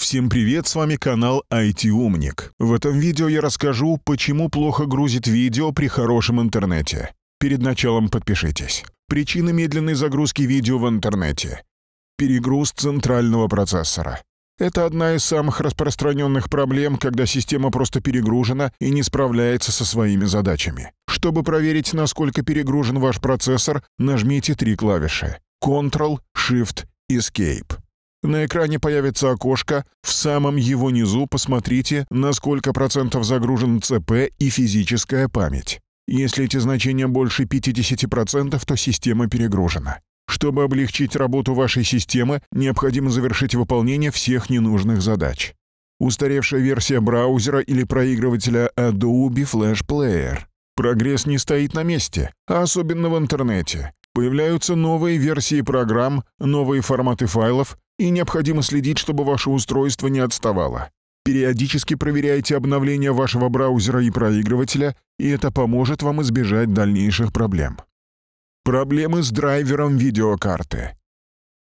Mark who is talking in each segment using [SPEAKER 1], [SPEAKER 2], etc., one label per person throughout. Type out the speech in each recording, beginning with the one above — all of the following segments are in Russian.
[SPEAKER 1] Всем привет, с вами канал IT Умник. В этом видео я расскажу, почему плохо грузит видео при хорошем интернете. Перед началом подпишитесь. Причины медленной загрузки видео в интернете. Перегруз центрального процессора. Это одна из самых распространенных проблем, когда система просто перегружена и не справляется со своими задачами. Чтобы проверить, насколько перегружен ваш процессор, нажмите три клавиши. Ctrl, Shift, Escape. На экране появится окошко, в самом его низу посмотрите, на сколько процентов загружен ЦП и физическая память. Если эти значения больше 50%, то система перегружена. Чтобы облегчить работу вашей системы, необходимо завершить выполнение всех ненужных задач. Устаревшая версия браузера или проигрывателя Adobe Flash Player. Прогресс не стоит на месте, а особенно в интернете. Появляются новые версии программ, новые форматы файлов, и необходимо следить, чтобы ваше устройство не отставало. Периодически проверяйте обновления вашего браузера и проигрывателя, и это поможет вам избежать дальнейших проблем. Проблемы с драйвером видеокарты.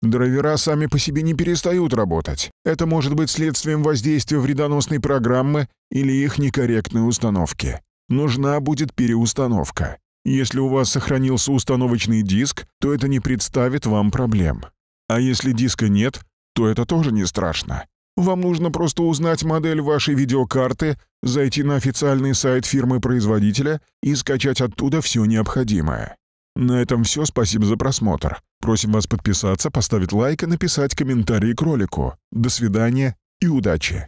[SPEAKER 1] Драйвера сами по себе не перестают работать. Это может быть следствием воздействия вредоносной программы или их некорректной установки. Нужна будет переустановка. Если у вас сохранился установочный диск, то это не представит вам проблем. А если диска нет, то это тоже не страшно. Вам нужно просто узнать модель вашей видеокарты, зайти на официальный сайт фирмы-производителя и скачать оттуда все необходимое. На этом все, спасибо за просмотр. Просим вас подписаться, поставить лайк и написать комментарий к ролику. До свидания и удачи!